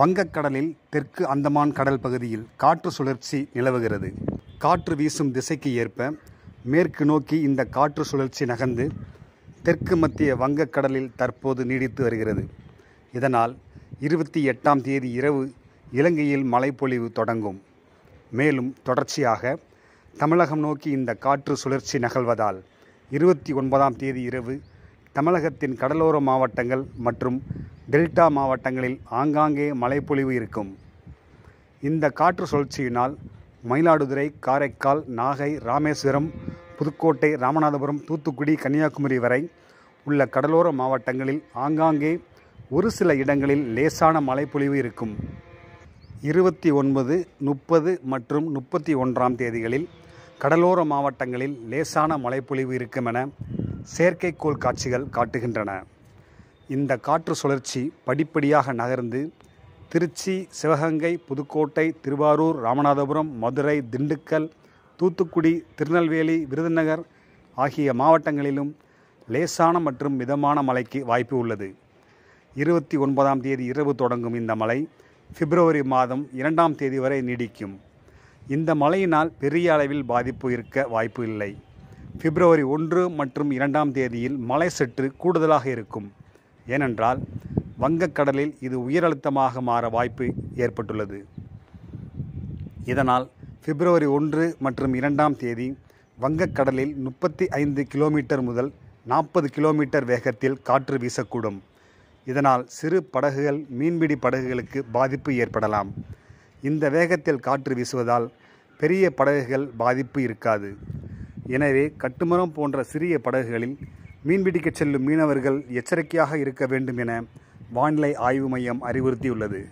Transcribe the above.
வங்கக்கடலில் தெற்கு அந்தமான் கடல் பகுதியில் காற்று சுழற்சி நிலவுகிறது காற்று வீசும் திசைக்கு ஏற்ப மேற்கு நோக்கி இந்த காற்று சுழற்சி நகர்ந்து தெற்கு மத்திய வங்கக்கடலில் தற்போது நீடித்து வருகிறது இதனால் இருபத்தி எட்டாம் தேதி இரவு இலங்கையில் மழைப்பொழிவு தொடங்கும் மேலும் தொடர்ச்சியாக தமிழகம் நோக்கி இந்த காற்று சுழற்சி நகழ்வதால் இருபத்தி ஒன்பதாம் தேதி இரவு தமிழகத்தின் கடலோர மாவட்டங்கள் மற்றும் டெல்டா மாவட்டங்களில் ஆங்காங்கே மழைப்பொழிவு இருக்கும் இந்த காற்று சுழற்சியினால் மயிலாடுதுறை காரைக்கால் நாகை ராமேஸ்வரம் புதுக்கோட்டை ராமநாதபுரம் தூத்துக்குடி கன்னியாகுமரி வரை உள்ள கடலோர மாவட்டங்களில் ஆங்காங்கே ஒரு சில இடங்களில் லேசான மழைப்பொழிவு இருக்கும் இருபத்தி ஒன்பது முப்பது மற்றும் முப்பத்தி ஒன்றாம் தேதிகளில் கடலோர மாவட்டங்களில் லேசான மழைப்பொழிவு இருக்கும் என செயற்கைக்கோள் காட்சிகள் காட்டுகின்றன இந்த காற்று சுழற்சி படிப்படியாக நகர்ந்து திருச்சி சிவகங்கை புதுக்கோட்டை திருவாரூர் ராமநாதபுரம் மதுரை திண்டுக்கல் தூத்துக்குடி திருநெல்வேலி விருதுநகர் ஆகிய மாவட்டங்களிலும் லேசான மற்றும் மிதமான மழைக்கு வாய்ப்பு உள்ளது இருபத்தி ஒன்பதாம் தேதி இரவு தொடங்கும் இந்த மழை பிப்ரவரி மாதம் இரண்டாம் தேதி வரை நீடிக்கும் இந்த மழையினால் பெரிய அளவில் பாதிப்பு இருக்க வாய்ப்பு இல்லை பிப்ரவரி ஒன்று மற்றும் இரண்டாம் தேதியில் மழை சற்று கூடுதலாக இருக்கும் ஏனென்றால் வங்கக்கடலில் இது உயரழுத்தமாக மாற வாய்ப்பு ஏற்பட்டுள்ளது இதனால் பிப்ரவரி ஒன்று மற்றும் இரண்டாம் தேதி வங்கக்கடலில் முப்பத்தி ஐந்து கிலோமீட்டர் முதல் நாற்பது கிலோமீட்டர் வேகத்தில் காற்று வீசக்கூடும் இதனால் சிறு படகுகள் மீன்பிடி படகுகளுக்கு பாதிப்பு ஏற்படலாம் இந்த வேகத்தில் காற்று வீசுவதால் பெரிய படகுகள் பாதிப்பு இருக்காது எனவே கட்டுமரம் போன்ற சிறிய படகுகளில் மீன்பிடிக்கச் செல்லும் மீனவர்கள் எச்சரிக்கையாக இருக்க வேண்டும் என வானிலை ஆய்வு மையம் அறிவுறுத்தியுள்ளது